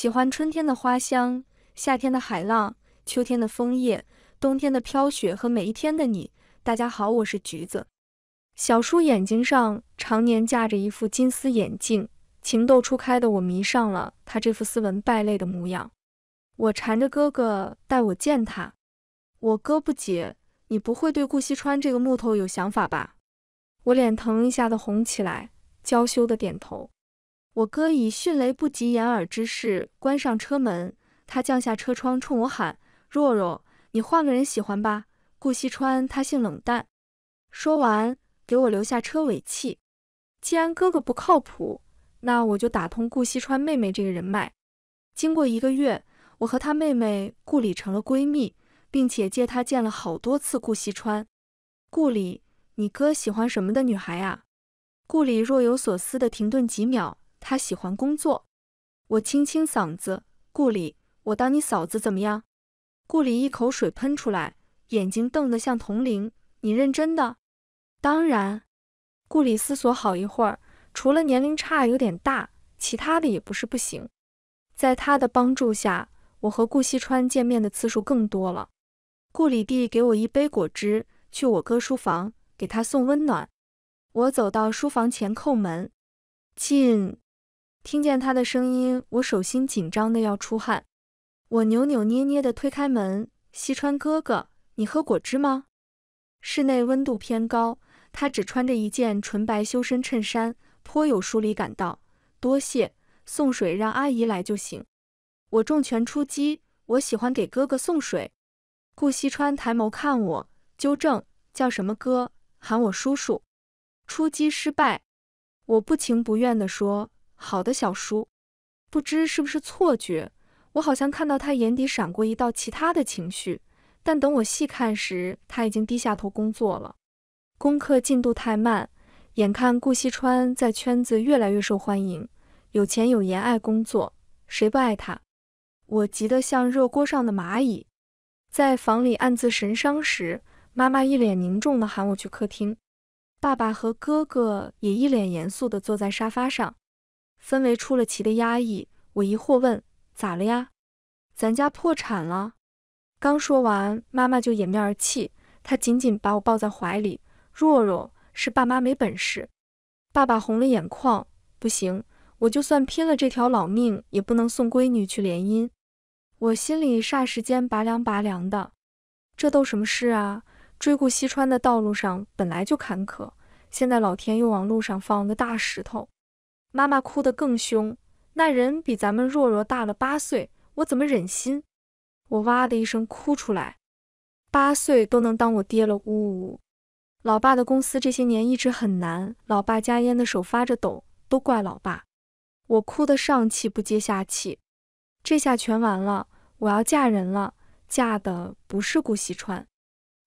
喜欢春天的花香，夏天的海浪，秋天的枫叶，冬天的飘雪和每一天的你。大家好，我是橘子小叔，眼睛上常年架着一副金丝眼镜。情窦初开的我迷上了他这副斯文败类的模样。我缠着哥哥带我见他，我哥不解，你不会对顾西川这个木头有想法吧？我脸疼一下的红起来，娇羞的点头。我哥以迅雷不及掩耳之势关上车门，他降下车窗冲我喊：“若若，你换个人喜欢吧。”顾西川他性冷淡。说完，给我留下车尾气。既然哥哥不靠谱，那我就打通顾西川妹妹这个人脉。经过一个月，我和他妹妹顾里成了闺蜜，并且借她见了好多次顾西川。顾里，你哥喜欢什么的女孩啊？顾里若有所思的停顿几秒。他喜欢工作，我清清嗓子，顾里，我当你嫂子怎么样？顾里一口水喷出来，眼睛瞪得像铜铃。你认真的？当然。顾里思索好一会儿，除了年龄差有点大，其他的也不是不行。在他的帮助下，我和顾西川见面的次数更多了。顾里弟给我一杯果汁，去我哥书房给他送温暖。我走到书房前叩门，进。听见他的声音，我手心紧张的要出汗。我扭扭捏捏的推开门，西川哥哥，你喝果汁吗？室内温度偏高，他只穿着一件纯白修身衬衫，颇有疏离感。道多谢送水，让阿姨来就行。我重拳出击，我喜欢给哥哥送水。顾西川抬眸看我，纠正叫什么哥，喊我叔叔。出击失败。我不情不愿地说。好的，小叔。不知是不是错觉，我好像看到他眼底闪过一道其他的情绪，但等我细看时，他已经低下头工作了。功课进度太慢，眼看顾西川在圈子越来越受欢迎，有钱有颜爱工作，谁不爱他？我急得像热锅上的蚂蚁，在房里暗自神伤时，妈妈一脸凝重的喊我去客厅，爸爸和哥哥也一脸严肃的坐在沙发上。氛围出了奇的压抑，我疑惑问：“咋了呀？咱家破产了？”刚说完，妈妈就掩面而泣，她紧紧把我抱在怀里：“若若，是爸妈没本事。”爸爸红了眼眶：“不行，我就算拼了这条老命，也不能送闺女去联姻。”我心里霎时间拔凉拔凉的，这都什么事啊？追顾西川的道路上本来就坎坷，现在老天又往路上放了个大石头。妈妈哭得更凶，那人比咱们若若大了八岁，我怎么忍心？我哇的一声哭出来，八岁都能当我爹了，呜呜！老爸的公司这些年一直很难，老爸夹烟的手发着抖，都怪老爸。我哭得上气不接下气，这下全完了，我要嫁人了，嫁的不是顾西川。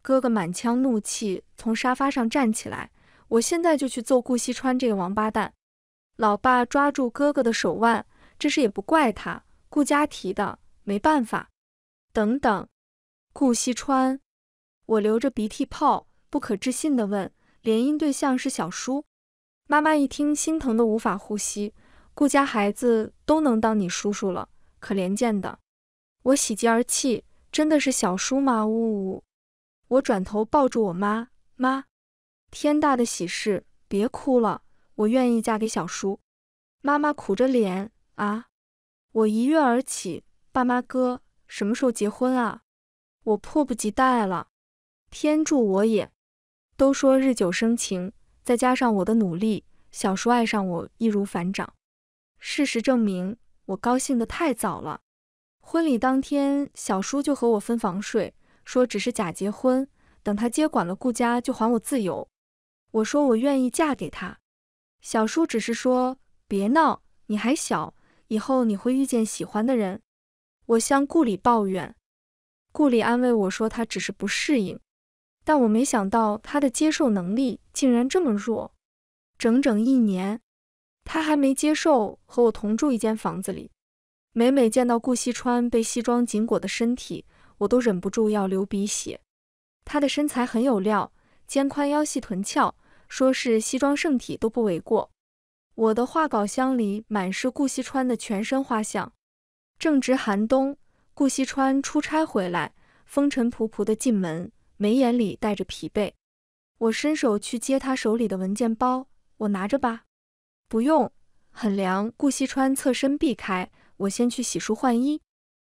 哥哥满腔怒气从沙发上站起来，我现在就去揍顾西川这个王八蛋。老爸抓住哥哥的手腕，这事也不怪他，顾家提的，没办法。等等，顾西川，我流着鼻涕泡，不可置信地问：“联姻对象是小叔？”妈妈一听，心疼的无法呼吸。顾家孩子都能当你叔叔了，可怜见的。我喜极而泣，真的是小叔吗？呜呜！我转头抱住我妈妈，天大的喜事，别哭了。我愿意嫁给小叔，妈妈苦着脸啊！我一跃而起，爸妈哥什么时候结婚啊？我迫不及待了！天助我也！都说日久生情，再加上我的努力，小叔爱上我易如反掌。事实证明，我高兴得太早了。婚礼当天，小叔就和我分房睡，说只是假结婚，等他接管了顾家就还我自由。我说我愿意嫁给他。小叔只是说：“别闹，你还小，以后你会遇见喜欢的人。”我向顾里抱怨，顾里安慰我说：“他只是不适应。”但我没想到他的接受能力竟然这么弱，整整一年，他还没接受和我同住一间房子里。每每见到顾西川被西装紧裹的身体，我都忍不住要流鼻血。他的身材很有料，肩宽腰细臀翘。说是西装圣体都不为过。我的画稿箱里满是顾西川的全身画像。正值寒冬，顾西川出差回来，风尘仆仆地进门，眉眼里带着疲惫。我伸手去接他手里的文件包，我拿着吧。不用，很凉。顾西川侧身避开，我先去洗漱换衣。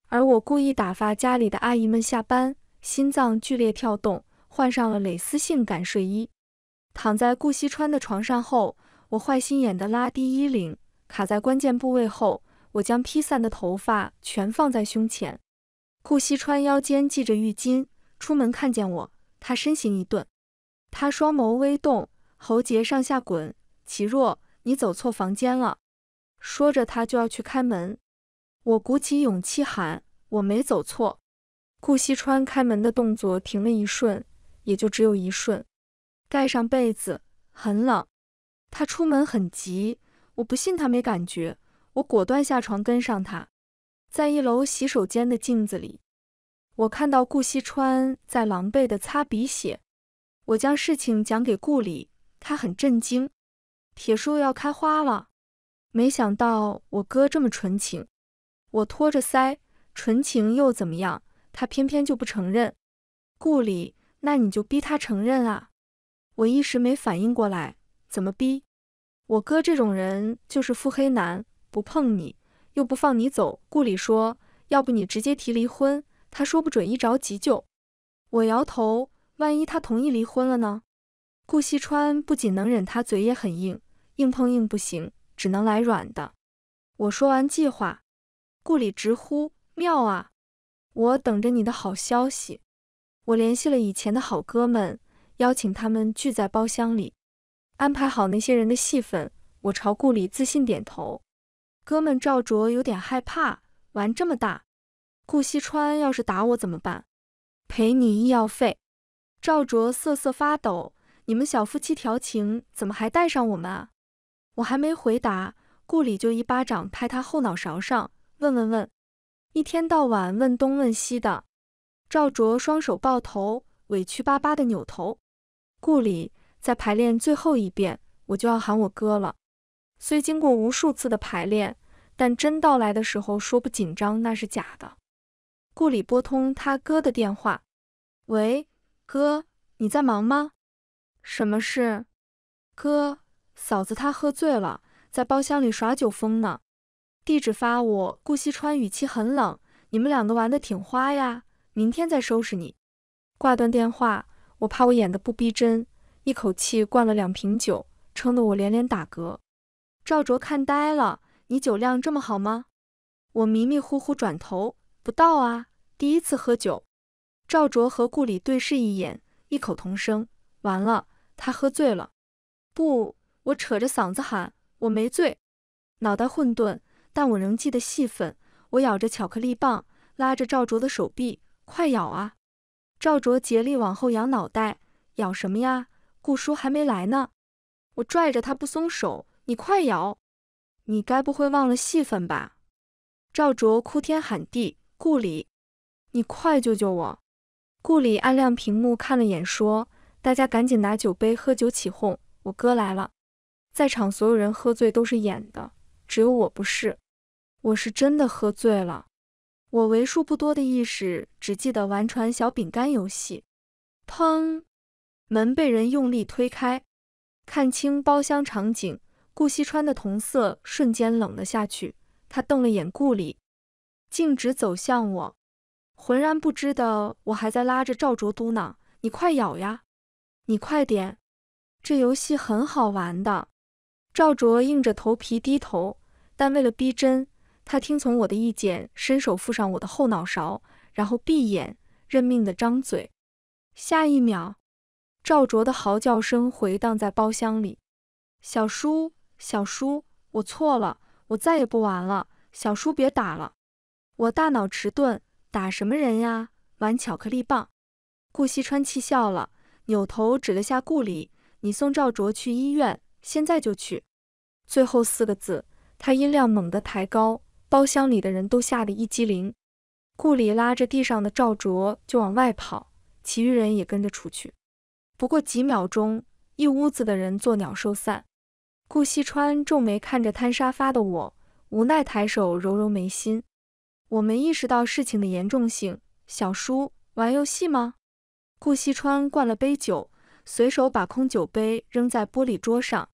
而我故意打发家里的阿姨们下班，心脏剧烈跳动，换上了蕾丝性感睡衣。躺在顾西川的床上后，我坏心眼的拉低衣领，卡在关键部位后，我将披散的头发全放在胸前。顾西川腰间系着浴巾，出门看见我，他身形一顿，他双眸微动，喉结上下滚。祁若，你走错房间了。说着，他就要去开门。我鼓起勇气喊：“我没走错。”顾西川开门的动作停了一瞬，也就只有一瞬。盖上被子，很冷。他出门很急，我不信他没感觉。我果断下床跟上他，在一楼洗手间的镜子里，我看到顾西川在狼狈地擦鼻血。我将事情讲给顾里，他很震惊。铁树要开花了，没想到我哥这么纯情。我托着腮，纯情又怎么样？他偏偏就不承认。顾里，那你就逼他承认啊。我一时没反应过来，怎么逼？我哥这种人就是腹黑男，不碰你又不放你走。顾里说：“要不你直接提离婚，他说不准一着急就……”我摇头：“万一他同意离婚了呢？”顾西川不仅能忍，他嘴也很硬，硬碰硬不行，只能来软的。我说完计划，顾里直呼：“妙啊！我等着你的好消息。”我联系了以前的好哥们。邀请他们聚在包厢里，安排好那些人的戏份。我朝顾里自信点头。哥们，赵卓有点害怕，玩这么大，顾西川要是打我怎么办？赔你医药费。赵卓瑟瑟发抖。你们小夫妻调情，怎么还带上我们啊？我还没回答，顾里就一巴掌拍他后脑勺上，问问问，一天到晚问东问西的。赵卓双手抱头，委屈巴巴的扭头。顾里在排练最后一遍，我就要喊我哥了。虽经过无数次的排练，但真到来的时候，说不紧张那是假的。顾里拨通他哥的电话：“喂，哥，你在忙吗？什么事？哥，嫂子她喝醉了，在包厢里耍酒疯呢。地址发我。”顾西川语气很冷：“你们两个玩的挺花呀，明天再收拾你。”挂断电话。我怕我演的不逼真，一口气灌了两瓶酒，撑得我连连打嗝。赵卓看呆了，你酒量这么好吗？我迷迷糊糊转头，不到啊，第一次喝酒。赵卓和顾里对视一眼，异口同声：完了，他喝醉了。不，我扯着嗓子喊，我没醉，脑袋混沌，但我仍记得戏份。我咬着巧克力棒，拉着赵卓的手臂，快咬啊！赵卓竭力往后仰脑袋，咬什么呀？顾叔还没来呢，我拽着他不松手，你快咬！你该不会忘了戏份吧？赵卓哭天喊地，顾里，你快救救我！顾里按亮屏幕看了眼，说：“大家赶紧拿酒杯喝酒起哄，我哥来了。”在场所有人喝醉都是演的，只有我不是，我是真的喝醉了。我为数不多的意识只记得玩船小饼干游戏。砰！门被人用力推开，看清包厢场景，顾惜川的瞳色瞬间冷了下去。他瞪了眼顾里，径直走向我。浑然不知的我还在拉着赵卓嘟囔：“你快咬呀，你快点，这游戏很好玩的。”赵卓硬着头皮低头，但为了逼真。他听从我的意见，伸手附上我的后脑勺，然后闭眼认命地张嘴。下一秒，赵卓的嚎叫声回荡在包厢里：“小叔，小叔，我错了，我再也不玩了。小叔别打了！”我大脑迟钝，打什么人呀？玩巧克力棒？顾西川气笑了，扭头指了下顾里：“你送赵卓去医院，现在就去。”最后四个字，他音量猛地抬高。包厢里的人都吓得一激灵，顾里拉着地上的赵卓就往外跑，其余人也跟着出去。不过几秒钟，一屋子的人作鸟兽散。顾西川皱眉看着瘫沙发的我，无奈抬手揉揉眉心。我没意识到事情的严重性，小叔玩游戏吗？顾西川灌了杯酒，随手把空酒杯扔在玻璃桌上。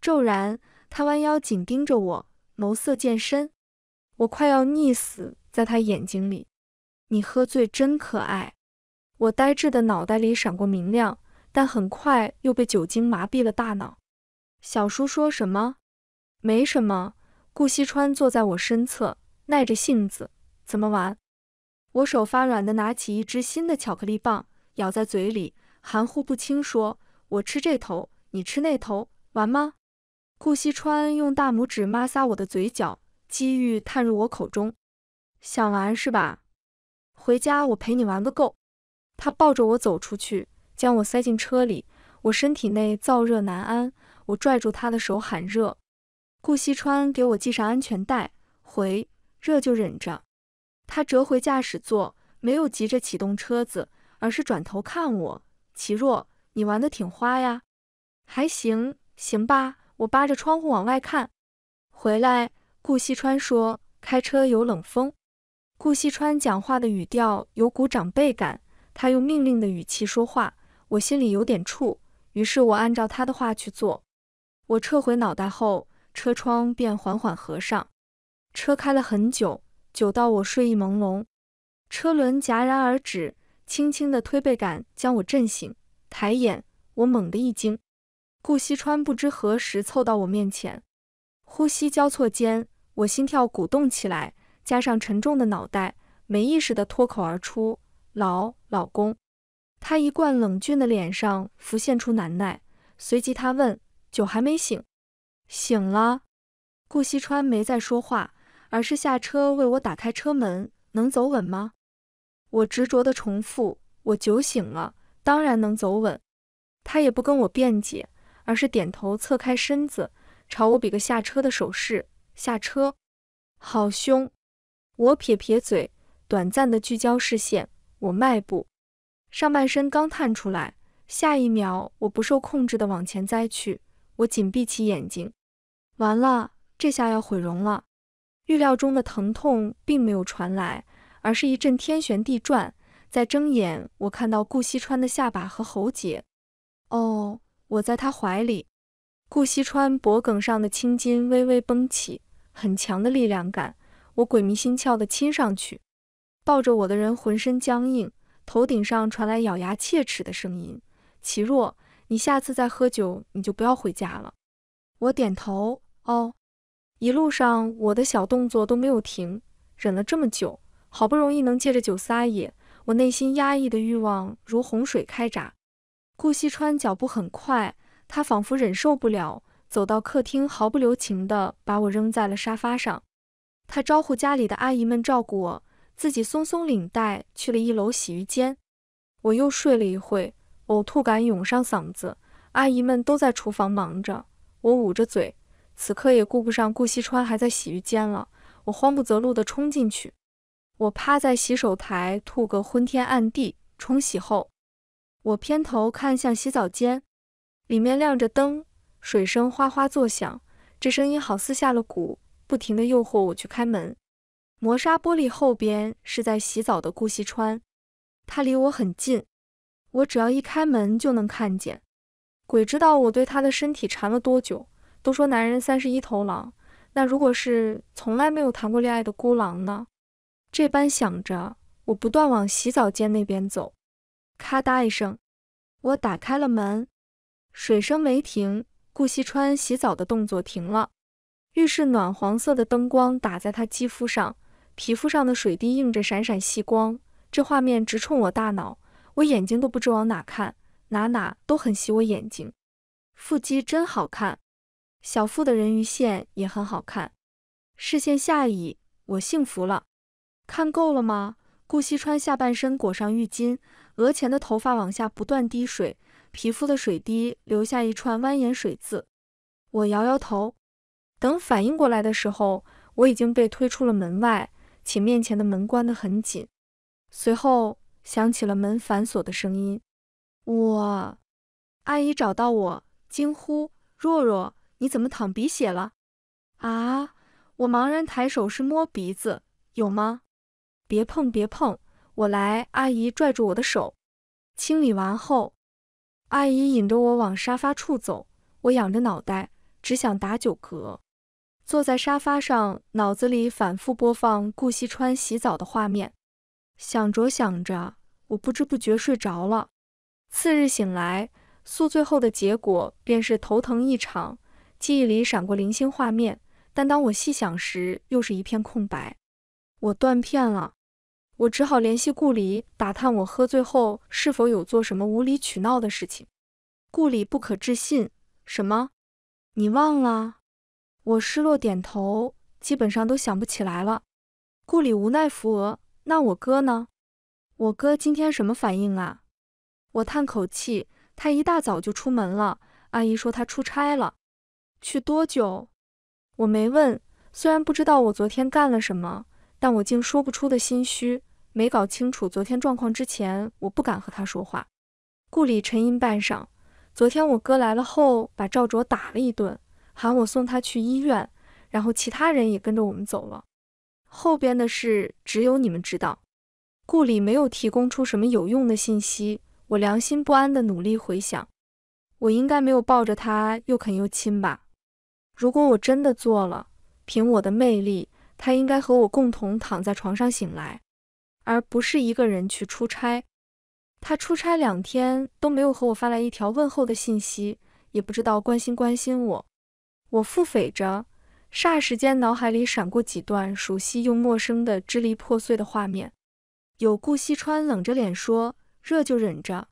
骤然，他弯腰紧盯着我，眸色渐深。我快要溺死在他眼睛里，你喝醉真可爱。我呆滞的脑袋里闪过明亮，但很快又被酒精麻痹了大脑。小叔说什么？没什么。顾西川坐在我身侧，耐着性子。怎么玩？我手发软的拿起一支新的巧克力棒，咬在嘴里，含糊不清说：“我吃这头，你吃那头，玩吗？”顾西川用大拇指抹擦我的嘴角。机遇探入我口中，想玩是吧？回家我陪你玩个够。他抱着我走出去，将我塞进车里。我身体内燥热难安，我拽住他的手喊热。顾西川给我系上安全带，回热就忍着。他折回驾驶座，没有急着启动车子，而是转头看我。祁若，你玩的挺花呀，还行行吧。我扒着窗户往外看，回来。顾西川说：“开车有冷风。”顾西川讲话的语调有股长辈感，他用命令的语气说话，我心里有点怵，于是我按照他的话去做。我撤回脑袋后，车窗便缓缓合上。车开了很久，久到我睡意朦胧。车轮戛然而止，轻轻的推背感将我震醒。抬眼，我猛地一惊，顾西川不知何时凑到我面前，呼吸交错间。我心跳鼓动起来，加上沉重的脑袋，没意识地脱口而出：“老老公。”他一贯冷峻的脸上浮现出难耐，随即他问：“酒还没醒？”“醒了。”顾西川没再说话，而是下车为我打开车门：“能走稳吗？”我执着地重复：“我酒醒了，当然能走稳。”他也不跟我辩解，而是点头侧开身子，朝我比个下车的手势。下车，好凶！我撇撇嘴，短暂的聚焦视线，我迈步，上半身刚探出来，下一秒我不受控制的往前栽去，我紧闭起眼睛，完了，这下要毁容了。预料中的疼痛并没有传来，而是一阵天旋地转。在睁眼，我看到顾惜川的下巴和喉结，哦，我在他怀里。顾西川脖颈上的青筋微微绷起，很强的力量感。我鬼迷心窍地亲上去，抱着我的人浑身僵硬，头顶上传来咬牙切齿的声音：“祁若，你下次再喝酒，你就不要回家了。”我点头，哦。一路上我的小动作都没有停，忍了这么久，好不容易能借着酒撒野，我内心压抑的欲望如洪水开闸。顾西川脚步很快。他仿佛忍受不了，走到客厅，毫不留情地把我扔在了沙发上。他招呼家里的阿姨们照顾我，自己松松领带，去了一楼洗浴间。我又睡了一会，呕吐感涌上嗓子。阿姨们都在厨房忙着，我捂着嘴，此刻也顾不上顾西川还在洗浴间了。我慌不择路地冲进去，我趴在洗手台吐个昏天暗地。冲洗后，我偏头看向洗澡间。里面亮着灯，水声哗哗作响，这声音好似下了蛊，不停的诱惑我去开门。磨砂玻璃后边是在洗澡的顾惜川，他离我很近，我只要一开门就能看见。鬼知道我对他的身体缠了多久，都说男人三十一头狼，那如果是从来没有谈过恋爱的孤狼呢？这般想着，我不断往洗澡间那边走。咔嗒一声，我打开了门。水声没停，顾西川洗澡的动作停了。浴室暖黄色的灯光打在他肌肤上，皮肤上的水滴映着闪闪细光，这画面直冲我大脑，我眼睛都不知往哪看，哪哪都很洗我眼睛。腹肌真好看，小腹的人鱼线也很好看。视线下移，我幸福了。看够了吗？顾西川下半身裹上浴巾，额前的头发往下不断滴水。皮肤的水滴留下一串蜿蜒水渍，我摇摇头。等反应过来的时候，我已经被推出了门外。且面前的门关得很紧，随后响起了门反锁的声音。我，阿姨找到我，惊呼：“若若，你怎么淌鼻血了？”啊！我茫然抬手是摸鼻子，有吗？别碰，别碰，我来。阿姨拽住我的手，清理完后。阿姨引着我往沙发处走，我仰着脑袋，只想打酒嗝。坐在沙发上，脑子里反复播放顾惜川洗澡的画面，想着想着，我不知不觉睡着了。次日醒来，宿醉后的结果便是头疼异常，记忆里闪过零星画面，但当我细想时，又是一片空白。我断片了。我只好联系顾里，打探我喝醉后是否有做什么无理取闹的事情。顾里不可置信：“什么？你忘了？”我失落点头，基本上都想不起来了。顾里无奈扶额：“那我哥呢？我哥今天什么反应啊？”我叹口气：“他一大早就出门了。阿姨说他出差了，去多久？”我没问。虽然不知道我昨天干了什么，但我竟说不出的心虚。没搞清楚昨天状况之前，我不敢和他说话。顾里沉吟半晌，昨天我哥来了后，把赵卓打了一顿，喊我送他去医院，然后其他人也跟着我们走了。后边的事只有你们知道。顾里没有提供出什么有用的信息，我良心不安地努力回想，我应该没有抱着他又啃又亲吧？如果我真的做了，凭我的魅力，他应该和我共同躺在床上醒来。而不是一个人去出差，他出差两天都没有和我发来一条问候的信息，也不知道关心关心我。我腹诽着，霎时间脑海里闪过几段熟悉又陌生的支离破碎的画面：有顾西川冷着脸说“热就忍着”，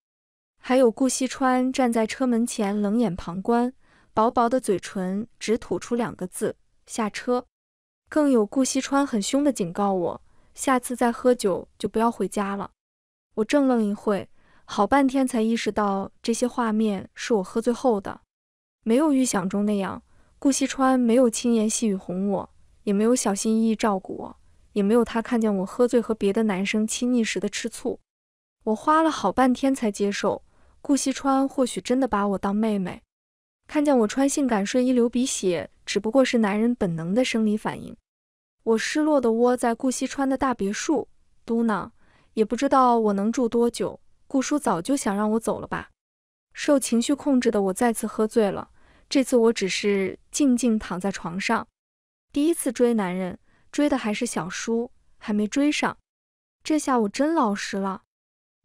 还有顾西川站在车门前冷眼旁观，薄薄的嘴唇只吐出两个字“下车”，更有顾西川很凶的警告我。下次再喝酒就不要回家了。我怔愣一会，好半天才意识到这些画面是我喝醉后的。没有预想中那样，顾西川没有轻言细语哄我，也没有小心翼翼照顾我，也没有他看见我喝醉和别的男生亲昵时的吃醋。我花了好半天才接受，顾西川或许真的把我当妹妹。看见我穿性感睡衣流鼻血，只不过是男人本能的生理反应。我失落的窝在顾西川的大别墅，嘟囔：“也不知道我能住多久。顾叔早就想让我走了吧。”受情绪控制的我再次喝醉了。这次我只是静静躺在床上。第一次追男人，追的还是小叔，还没追上。这下我真老实了。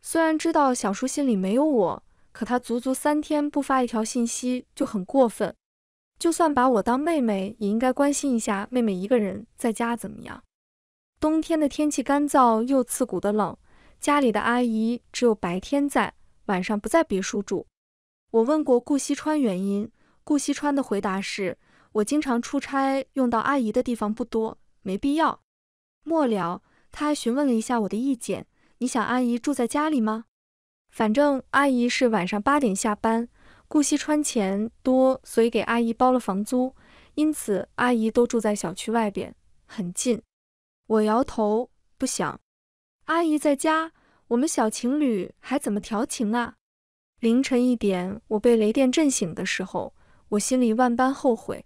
虽然知道小叔心里没有我，可他足足三天不发一条信息就很过分。就算把我当妹妹，也应该关心一下妹妹一个人在家怎么样。冬天的天气干燥又刺骨的冷，家里的阿姨只有白天在，晚上不在别墅住。我问过顾西川原因，顾西川的回答是：我经常出差，用到阿姨的地方不多，没必要。末了，他还询问了一下我的意见：你想阿姨住在家里吗？反正阿姨是晚上八点下班。顾惜川钱多，所以给阿姨包了房租，因此阿姨都住在小区外边，很近。我摇头，不想。阿姨在家，我们小情侣还怎么调情啊？凌晨一点，我被雷电震醒的时候，我心里万般后悔。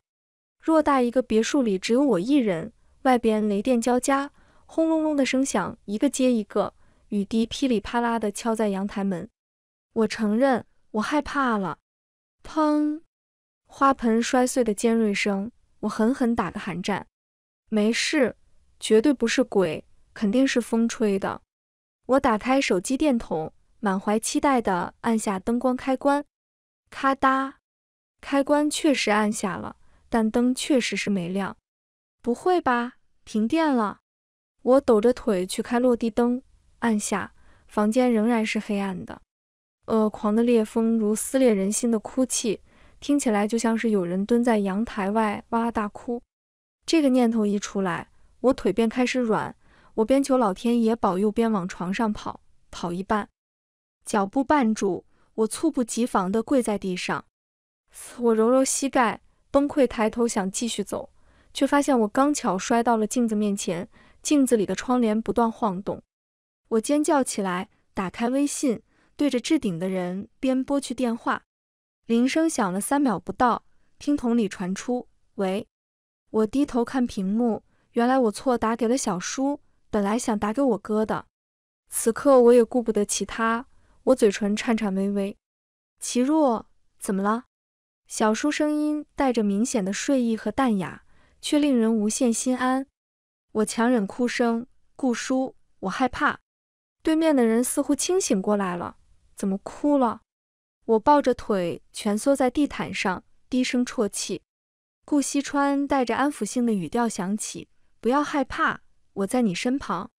偌大一个别墅里只有我一人，外边雷电交加，轰隆隆的声响一个接一个，雨滴噼里啪啦的敲在阳台门。我承认，我害怕了。砰！花盆摔碎的尖锐声，我狠狠打个寒战。没事，绝对不是鬼，肯定是风吹的。我打开手机电筒，满怀期待地按下灯光开关。咔嗒，开关确实按下了，但灯确实是没亮。不会吧，停电了？我抖着腿去开落地灯，按下，房间仍然是黑暗的。恶狂的烈风如撕裂人心的哭泣，听起来就像是有人蹲在阳台外哇大哭。这个念头一出来，我腿便开始软，我边求老天爷保佑边往床上跑，跑一半，脚步绊住，我猝不及防地跪在地上。我揉揉膝盖，崩溃抬头想继续走，却发现我刚巧摔到了镜子面前，镜子里的窗帘不断晃动，我尖叫起来，打开微信。对着置顶的人边拨去电话，铃声响了三秒不到，听筒里传出喂。我低头看屏幕，原来我错打给了小叔，本来想打给我哥的。此刻我也顾不得其他，我嘴唇颤颤巍巍。齐若，怎么了？小叔声音带着明显的睡意和淡雅，却令人无限心安。我强忍哭声，顾叔，我害怕。对面的人似乎清醒过来了。怎么哭了？我抱着腿蜷缩在地毯上，低声啜泣。顾西川带着安抚性的语调响起：“不要害怕，我在你身旁。”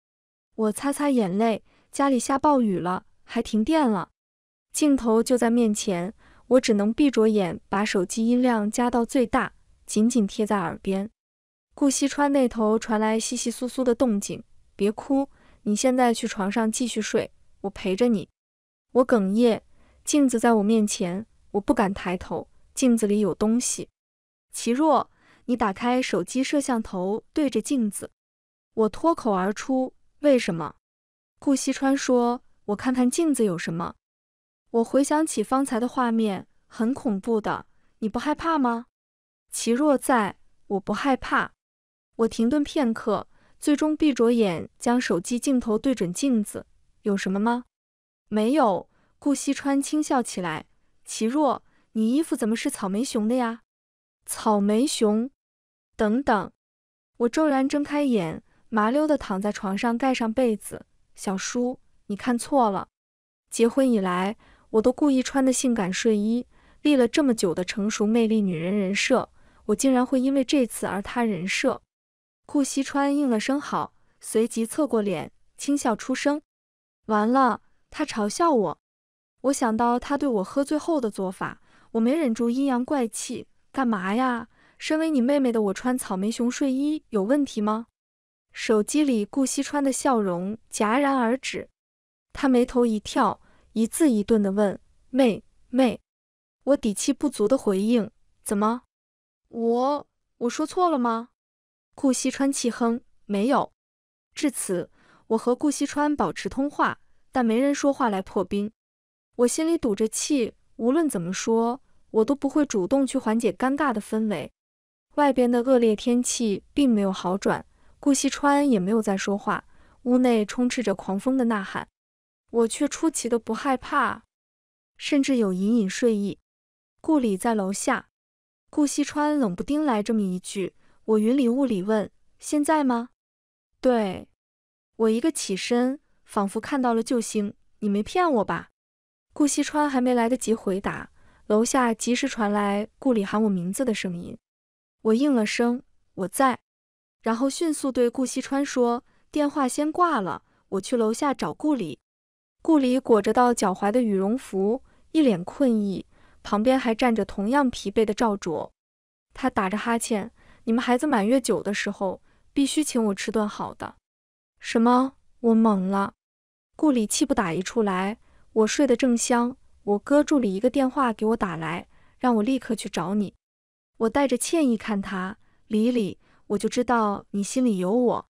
我擦擦眼泪，家里下暴雨了，还停电了。镜头就在面前，我只能闭着眼，把手机音量加到最大，紧紧贴在耳边。顾西川那头传来窸窸窣窣的动静：“别哭，你现在去床上继续睡，我陪着你。”我哽咽，镜子在我面前，我不敢抬头，镜子里有东西。齐若，你打开手机摄像头对着镜子。我脱口而出：“为什么？”顾西川说：“我看看镜子有什么。”我回想起方才的画面，很恐怖的，你不害怕吗？齐若在，我不害怕。我停顿片刻，最终闭着眼，将手机镜头对准镜子，有什么吗？没有，顾西川轻笑起来：“祁若，你衣服怎么是草莓熊的呀？”草莓熊……等等！我骤然睁开眼，麻溜地躺在床上，盖上被子。“小叔，你看错了。结婚以来，我都故意穿的性感睡衣，立了这么久的成熟魅力女人人设，我竟然会因为这次而塌人设？”顾西川应了声好，随即侧过脸，轻笑出声。完了。他嘲笑我，我想到他对我喝醉后的做法，我没忍住阴阳怪气：“干嘛呀？身为你妹妹的我穿草莓熊睡衣有问题吗？”手机里顾惜川的笑容戛然而止，他眉头一跳，一字一顿的问：“妹妹，我底气不足的回应：怎么？我我说错了吗？”顾惜川气哼：“没有。”至此，我和顾惜川保持通话。但没人说话来破冰，我心里堵着气。无论怎么说，我都不会主动去缓解尴尬的氛围。外边的恶劣天气并没有好转，顾西川也没有再说话。屋内充斥着狂风的呐喊，我却出奇的不害怕，甚至有隐隐睡意。顾里在楼下，顾西川冷不丁来这么一句，我云里雾里问：“现在吗？”“对。”我一个起身。仿佛看到了救星，你没骗我吧？顾西川还没来得及回答，楼下及时传来顾里喊我名字的声音。我应了声我在，然后迅速对顾西川说：“电话先挂了，我去楼下找顾里。”顾里裹着到脚踝的羽绒服，一脸困意，旁边还站着同样疲惫的赵卓。他打着哈欠：“你们孩子满月酒的时候，必须请我吃顿好的。”什么？我懵了。顾里气不打一处来，我睡得正香，我哥助理一个电话给我打来，让我立刻去找你。我带着歉意看他，李李，我就知道你心里有我。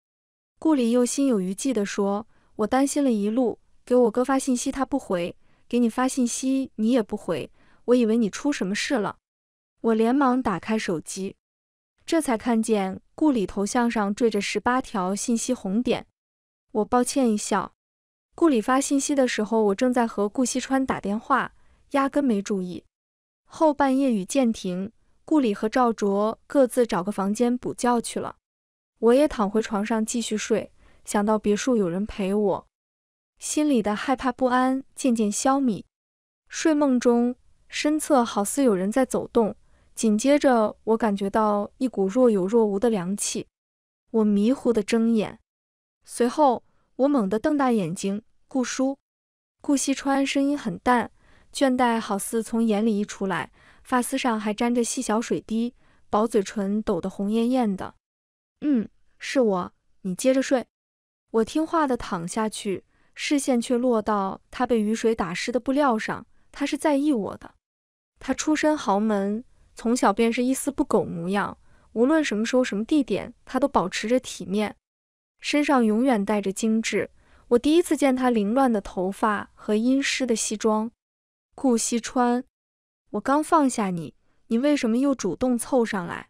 顾里又心有余悸地说，我担心了一路，给我哥发信息他不回，给你发信息你也不回，我以为你出什么事了。我连忙打开手机，这才看见顾里头像上缀着十八条信息红点。我抱歉一笑。顾里发信息的时候，我正在和顾西川打电话，压根没注意。后半夜雨渐停，顾里和赵卓各自找个房间补觉去了，我也躺回床上继续睡。想到别墅有人陪我，心里的害怕不安渐渐消弭。睡梦中，身侧好似有人在走动，紧接着我感觉到一股若有若无的凉气。我迷糊的睁眼，随后我猛地瞪大眼睛。顾叔，顾惜川声音很淡，倦怠好似从眼里溢出来，发丝上还沾着细小水滴，薄嘴唇抖得红艳艳的。嗯，是我，你接着睡。我听话的躺下去，视线却落到他被雨水打湿的布料上。他是在意我的。他出身豪门，从小便是一丝不苟模样，无论什么时候、什么地点，他都保持着体面，身上永远带着精致。我第一次见他凌乱的头发和阴湿的西装。顾西川，我刚放下你，你为什么又主动凑上来？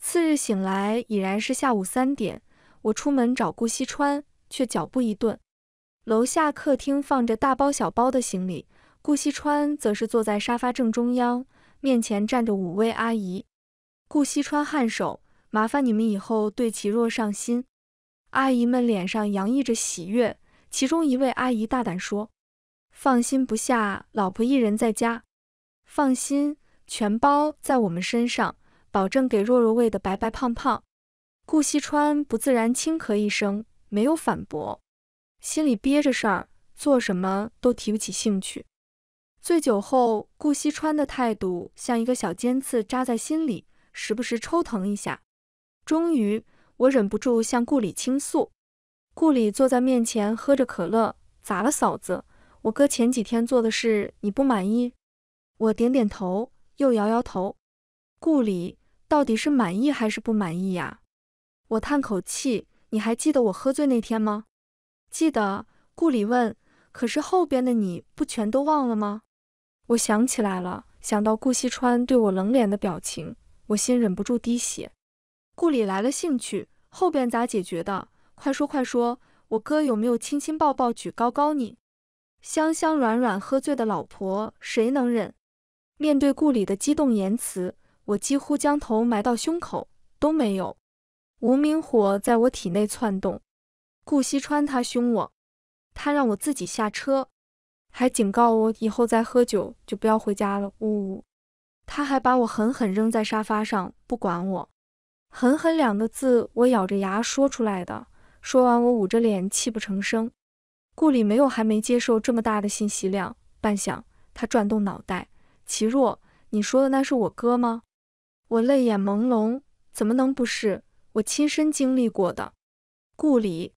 次日醒来已然是下午三点，我出门找顾西川，却脚步一顿。楼下客厅放着大包小包的行李，顾西川则是坐在沙发正中央，面前站着五位阿姨。顾西川颔首，麻烦你们以后对其若上心。阿姨们脸上洋溢着喜悦。其中一位阿姨大胆说：“放心不下老婆一人在家，放心，全包在我们身上，保证给若若喂的白白胖胖。”顾西川不自然轻咳一声，没有反驳，心里憋着事儿，做什么都提不起兴趣。醉酒后，顾西川的态度像一个小尖刺扎在心里，时不时抽疼一下。终于，我忍不住向顾里倾诉。顾里坐在面前喝着可乐，咋了嫂子？我哥前几天做的事你不满意？我点点头，又摇摇头。顾里到底是满意还是不满意呀？我叹口气，你还记得我喝醉那天吗？记得。顾里问，可是后边的你不全都忘了吗？我想起来了，想到顾西川对我冷脸的表情，我心忍不住滴血。顾里来了兴趣，后边咋解决的？快说快说，我哥有没有亲亲抱抱举高高？你香香软软喝醉的老婆，谁能忍？面对顾里的激动言辞，我几乎将头埋到胸口都没有。无名火在我体内窜动。顾西川他凶我，他让我自己下车，还警告我以后再喝酒就不要回家了。呜呜，他还把我狠狠扔在沙发上，不管我。狠狠两个字，我咬着牙说出来的。说完，我捂着脸，泣不成声。顾里没有，还没接受这么大的信息量。半晌，他转动脑袋：“齐若，你说的那是我哥吗？”我泪眼朦胧：“怎么能不是？我亲身经历过的。”顾里，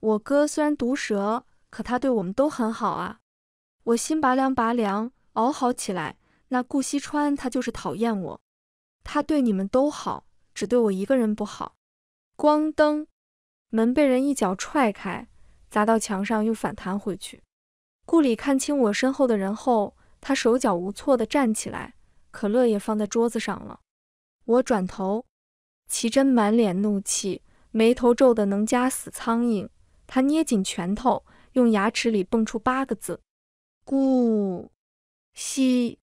我哥虽然毒舌，可他对我们都很好啊。我心拔凉拔凉，嗷嚎起来：“那顾西川他就是讨厌我，他对你们都好，只对我一个人不好。”光灯。门被人一脚踹开，砸到墙上又反弹回去。顾里看清我身后的人后，他手脚无措地站起来。可乐也放在桌子上了。我转头，齐真满脸怒气，眉头皱的能夹死苍蝇。他捏紧拳头，用牙齿里蹦出八个字：“顾西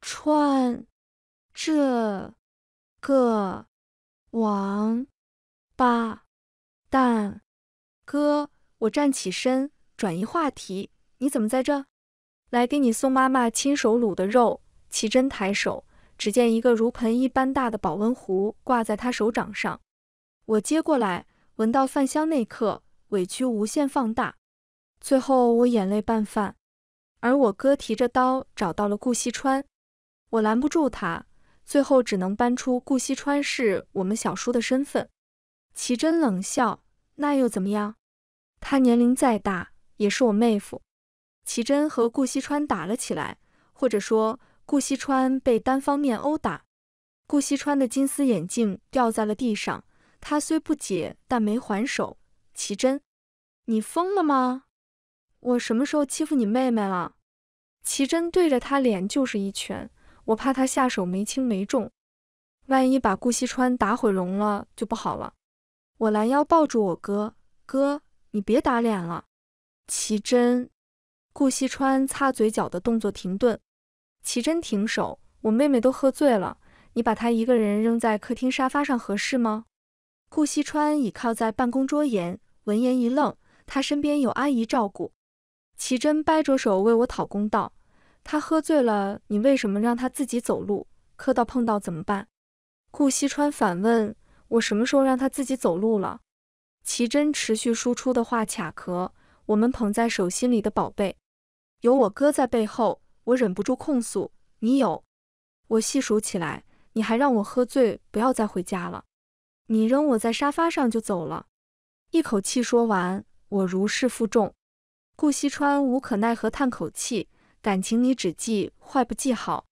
川，这个王八。”但哥，我站起身，转移话题。你怎么在这？来给你送妈妈亲手卤的肉。奇珍抬手，只见一个如盆一般大的保温壶挂在他手掌上。我接过来，闻到饭香那刻，委屈无限放大。最后我眼泪拌饭。而我哥提着刀找到了顾西川，我拦不住他，最后只能搬出顾西川是我们小叔的身份。奇珍冷笑：“那又怎么样？他年龄再大，也是我妹夫。”奇珍和顾西川打了起来，或者说顾西川被单方面殴打。顾西川的金丝眼镜掉在了地上，他虽不解，但没还手。奇珍，你疯了吗？我什么时候欺负你妹妹了？奇珍对着他脸就是一拳，我怕他下手没轻没重，万一把顾西川打毁容了就不好了。我拦腰抱住我哥，哥，你别打脸了。奇珍，顾西川擦嘴角的动作停顿，奇珍停手。我妹妹都喝醉了，你把她一个人扔在客厅沙发上合适吗？顾西川倚靠在办公桌沿，闻言一愣。他身边有阿姨照顾。奇珍掰着手为我讨公道，她喝醉了，你为什么让她自己走路？磕到碰到怎么办？顾西川反问。我什么时候让他自己走路了？奇珍持续输出的话卡壳，我们捧在手心里的宝贝，有我哥在背后，我忍不住控诉你有。我细数起来，你还让我喝醉，不要再回家了，你扔我在沙发上就走了，一口气说完，我如释负重。顾西川无可奈何叹口气，感情你只记坏不记好。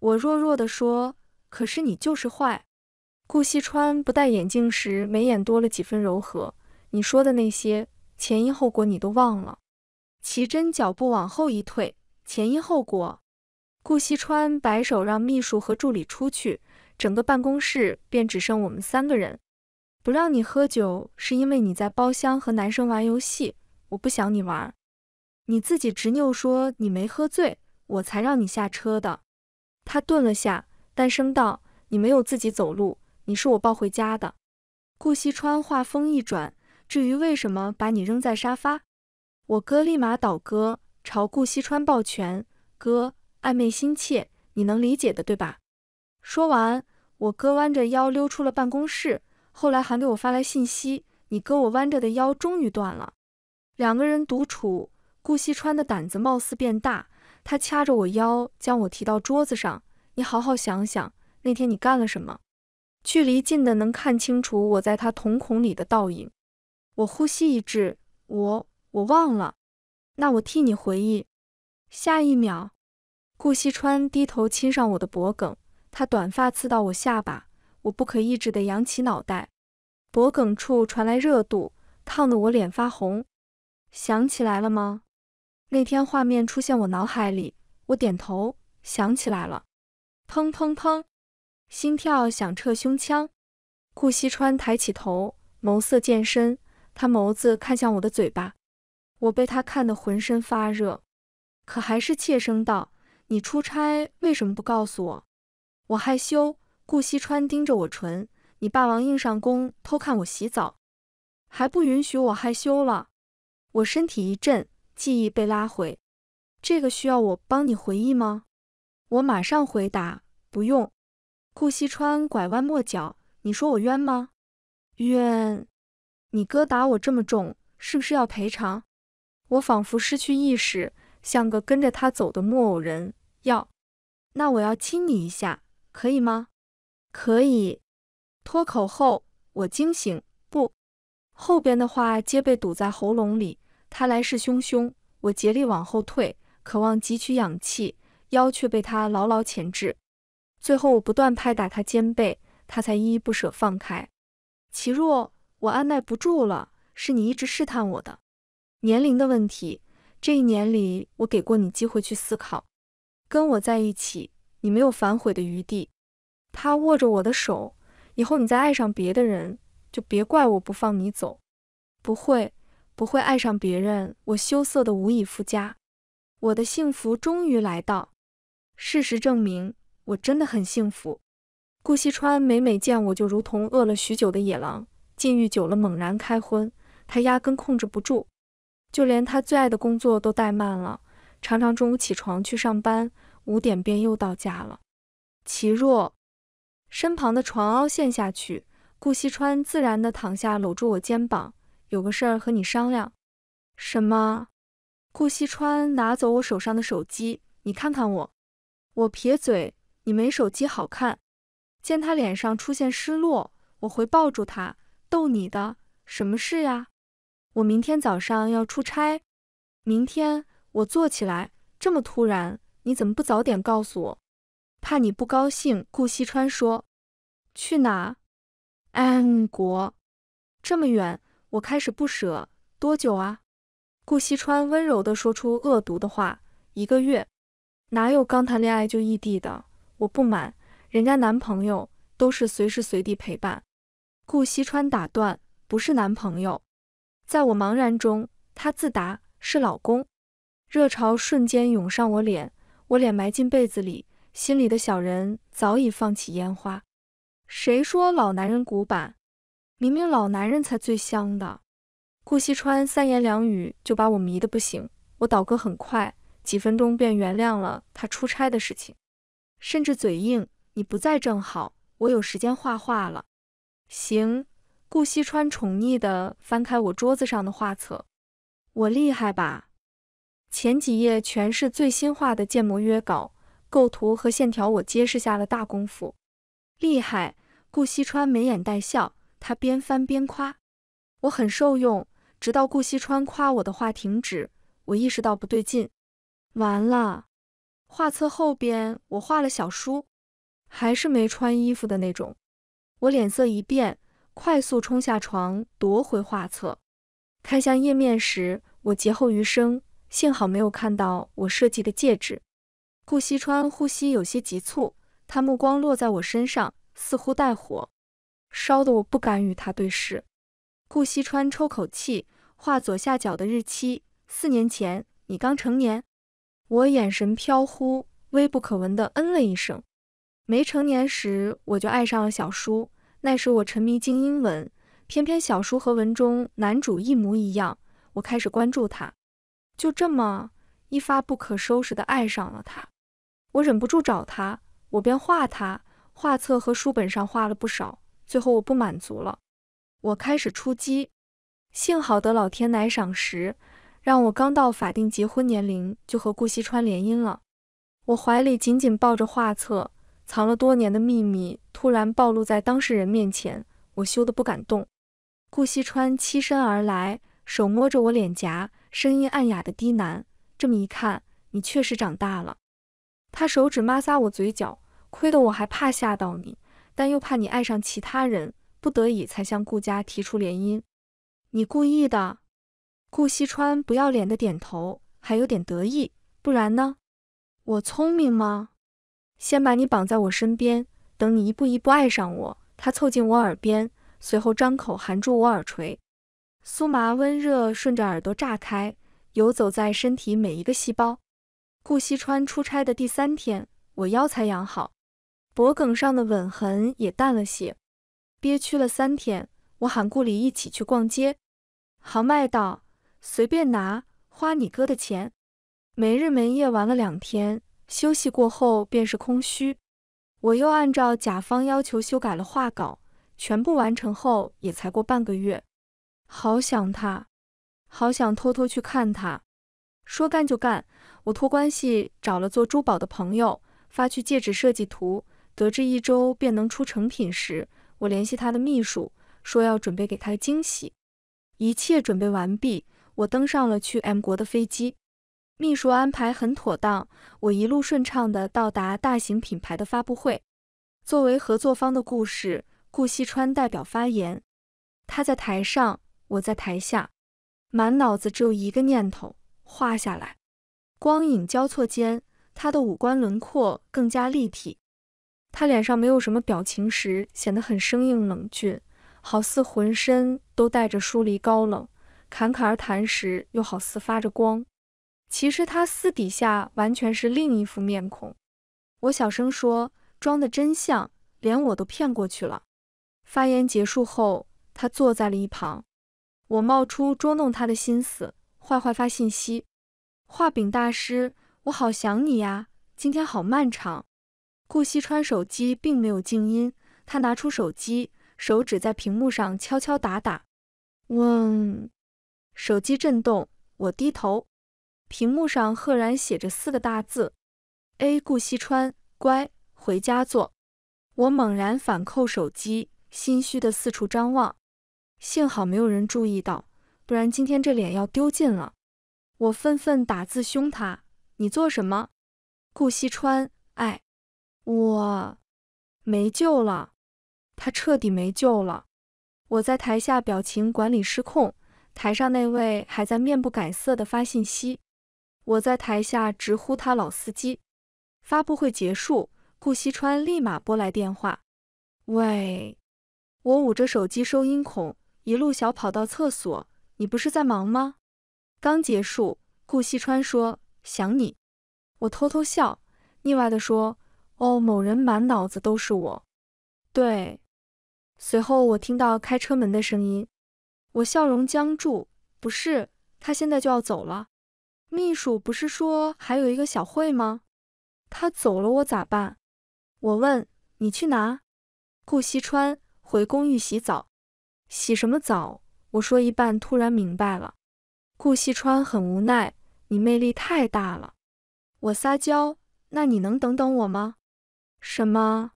我弱弱地说，可是你就是坏。顾西川不戴眼镜时，眉眼多了几分柔和。你说的那些前因后果，你都忘了？奇珍脚步往后一退。前因后果。顾西川摆手，让秘书和助理出去，整个办公室便只剩我们三个人。不让你喝酒，是因为你在包厢和男生玩游戏，我不想你玩。你自己执拗说你没喝醉，我才让你下车的。他顿了下，但声道：“你没有自己走路。”你是我抱回家的，顾西川话锋一转。至于为什么把你扔在沙发，我哥立马倒戈，朝顾西川抱拳：“哥，暧昧心切，你能理解的，对吧？”说完，我哥弯着腰溜出了办公室。后来还给我发来信息：“你哥，我弯着的腰终于断了。”两个人独处，顾西川的胆子貌似变大，他掐着我腰，将我提到桌子上：“你好好想想，那天你干了什么？”距离近的能看清楚我在他瞳孔里的倒影，我呼吸一滞，我我忘了，那我替你回忆。下一秒，顾惜川低头亲上我的脖颈，他短发刺到我下巴，我不可抑制地扬起脑袋，脖颈处传来热度，烫得我脸发红。想起来了吗？那天画面出现我脑海里，我点头，想起来了。砰砰砰。心跳响彻胸腔，顾西川抬起头，眸色渐深。他眸子看向我的嘴巴，我被他看得浑身发热，可还是怯声道：“你出差为什么不告诉我？”我害羞。顾西川盯着我唇：“你霸王硬上弓，偷看我洗澡，还不允许我害羞了？”我身体一震，记忆被拉回。这个需要我帮你回忆吗？我马上回答：“不用。”顾西川拐弯抹角，你说我冤吗？冤！你哥打我这么重，是不是要赔偿？我仿佛失去意识，像个跟着他走的木偶人。要？那我要亲你一下，可以吗？可以。脱口后，我惊醒，不，后边的话皆被堵在喉咙里。他来势汹汹，我竭力往后退，渴望汲取氧气，腰却被他牢牢钳制。最后，我不断拍打他肩背，他才依依不舍放开。齐若，我按耐不住了，是你一直试探我的年龄的问题。这一年里，我给过你机会去思考。跟我在一起，你没有反悔的余地。他握着我的手，以后你再爱上别的人，就别怪我不放你走。不会，不会爱上别人。我羞涩的无以复加。我的幸福终于来到。事实证明。我真的很幸福。顾西川每每见我就如同饿了许久的野狼，禁欲久了猛然开荤，他压根控制不住，就连他最爱的工作都怠慢了，常常中午起床去上班，五点便又到家了。齐若身旁的床凹陷下去，顾西川自然的躺下，搂住我肩膀，有个事儿和你商量。什么？顾西川拿走我手上的手机，你看看我。我撇嘴。你没手机好看，见他脸上出现失落，我会抱住他，逗你的。什么事呀？我明天早上要出差。明天我坐起来，这么突然，你怎么不早点告诉我？怕你不高兴。顾西川说：“去哪？安国，这么远，我开始不舍。多久啊？”顾西川温柔的说出恶毒的话：“一个月，哪有刚谈恋爱就异地的？”我不满，人家男朋友都是随时随地陪伴。顾西川打断，不是男朋友。在我茫然中，他自答是老公。热潮瞬间涌上我脸，我脸埋进被子里，心里的小人早已放起烟花。谁说老男人古板？明明老男人才最香的。顾西川三言两语就把我迷得不行，我倒戈很快，几分钟便原谅了他出差的事情。甚至嘴硬，你不在正好，我有时间画画了。行，顾西川宠溺地翻开我桌子上的画册，我厉害吧？前几页全是最新画的建模约稿，构图和线条我皆是下了大功夫。厉害！顾西川眉眼带笑，他边翻边夸，我很受用。直到顾西川夸我的话停止，我意识到不对劲，完了。画册后边，我画了小书，还是没穿衣服的那种。我脸色一变，快速冲下床，夺回画册。看向页面时，我劫后余生，幸好没有看到我设计的戒指。顾西川呼吸有些急促，他目光落在我身上，似乎带火，烧得我不敢与他对视。顾西川抽口气，画左下角的日期：四年前，你刚成年。我眼神飘忽，微不可闻地嗯了一声。没成年时，我就爱上了小叔。那时我沉迷精英文，偏偏小叔和文中男主一模一样。我开始关注他，就这么一发不可收拾地爱上了他。我忍不住找他，我便画他。画册和书本上画了不少。最后我不满足了，我开始出击。幸好的老天奶赏识。让我刚到法定结婚年龄就和顾西川联姻了。我怀里紧紧抱着画册，藏了多年的秘密突然暴露在当事人面前，我羞得不敢动。顾西川栖身而来，手摸着我脸颊，声音暗哑的低喃：“这么一看，你确实长大了。”他手指抹擦我嘴角，亏得我还怕吓到你，但又怕你爱上其他人，不得已才向顾家提出联姻。你故意的。顾惜川不要脸的点头，还有点得意。不然呢？我聪明吗？先把你绑在我身边，等你一步一步爱上我。他凑近我耳边，随后张口含住我耳垂，酥麻温热顺着耳朵炸开，游走在身体每一个细胞。顾惜川出差的第三天，我腰才养好，脖梗上的吻痕也淡了些。憋屈了三天，我喊顾里一起去逛街，豪迈道。随便拿，花你哥的钱，没日没夜玩了两天，休息过后便是空虚。我又按照甲方要求修改了画稿，全部完成后也才过半个月。好想他，好想偷偷去看他。说干就干，我托关系找了做珠宝的朋友发去戒指设计图，得知一周便能出成品时，我联系他的秘书，说要准备给他惊喜。一切准备完毕。我登上了去 M 国的飞机，秘书安排很妥当，我一路顺畅的到达大型品牌的发布会。作为合作方的故事，顾惜川代表发言。他在台上，我在台下，满脑子只有一个念头：画下来。光影交错间，他的五官轮廓更加立体。他脸上没有什么表情时，显得很生硬冷峻，好似浑身都带着疏离高冷。侃侃而谈时，又好似发着光。其实他私底下完全是另一副面孔。我小声说：“装的真像，连我都骗过去了。”发言结束后，他坐在了一旁。我冒出捉弄他的心思，坏坏发信息：“画饼大师，我好想你呀，今天好漫长。”顾西川手机并没有静音，他拿出手机，手指在屏幕上敲敲打打。问手机震动，我低头，屏幕上赫然写着四个大字：A 顾西川，乖，回家做。我猛然反扣手机，心虚的四处张望，幸好没有人注意到，不然今天这脸要丢尽了。我愤愤打字凶他：“你做什么？”顾西川，哎，我没救了，他彻底没救了。我在台下表情管理失控。台上那位还在面不改色地发信息，我在台下直呼他老司机。发布会结束，顾西川立马拨来电话，喂。我捂着手机收音孔，一路小跑到厕所。你不是在忙吗？刚结束，顾西川说想你，我偷偷笑，腻歪地说哦，某人满脑子都是我。对。随后我听到开车门的声音。我笑容僵住，不是他现在就要走了？秘书不是说还有一个小会吗？他走了我咋办？我问你去哪？顾西川回公寓洗澡，洗什么澡？我说一半突然明白了，顾西川很无奈，你魅力太大了。我撒娇，那你能等等我吗？什么？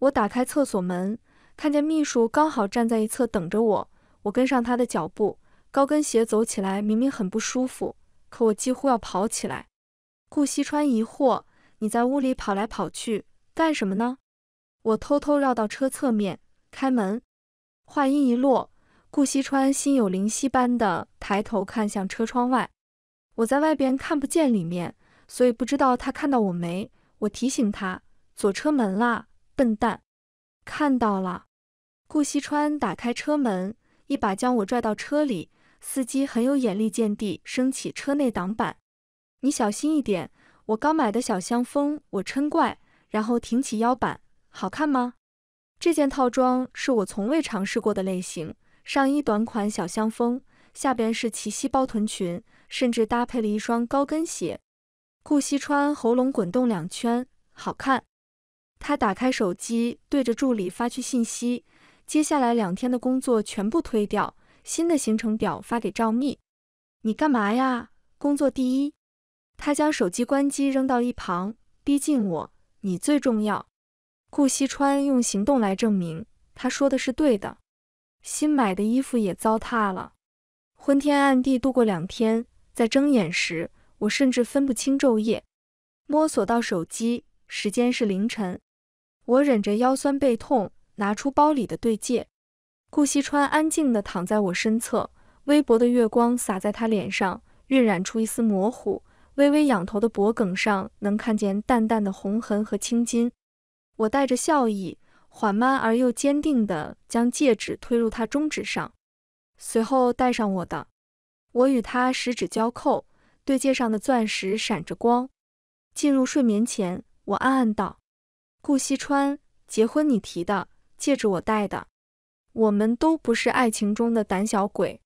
我打开厕所门，看见秘书刚好站在一侧等着我。我跟上他的脚步，高跟鞋走起来明明很不舒服，可我几乎要跑起来。顾西川疑惑：“你在屋里跑来跑去干什么呢？”我偷偷绕到车侧面开门，话音一落，顾西川心有灵犀般地抬头看向车窗外。我在外边看不见里面，所以不知道他看到我没。我提醒他左车门啦，笨蛋！看到了。顾西川打开车门。一把将我拽到车里，司机很有眼力见地升起车内挡板。你小心一点，我刚买的小香风，我嗔怪，然后挺起腰板，好看吗？这件套装是我从未尝试过的类型，上衣短款小香风，下边是齐膝包臀裙，甚至搭配了一双高跟鞋。顾惜川喉咙滚动两圈，好看。他打开手机，对着助理发去信息。接下来两天的工作全部推掉，新的行程表发给赵密。你干嘛呀？工作第一。他将手机关机扔到一旁，逼近我：“你最重要。”顾惜川用行动来证明他说的是对的。新买的衣服也糟蹋了。昏天暗地度过两天，在睁眼时，我甚至分不清昼夜。摸索到手机，时间是凌晨。我忍着腰酸背痛。拿出包里的对戒，顾惜川安静地躺在我身侧，微薄的月光洒在他脸上，晕染出一丝模糊。微微仰头的脖颈上，能看见淡淡的红痕和青筋。我带着笑意，缓慢而又坚定地将戒指推入他中指上，随后戴上我的。我与他十指交扣，对戒上的钻石闪着光。进入睡眠前，我暗暗道：“顾惜川，结婚你提的。”戒指我戴的，我们都不是爱情中的胆小鬼。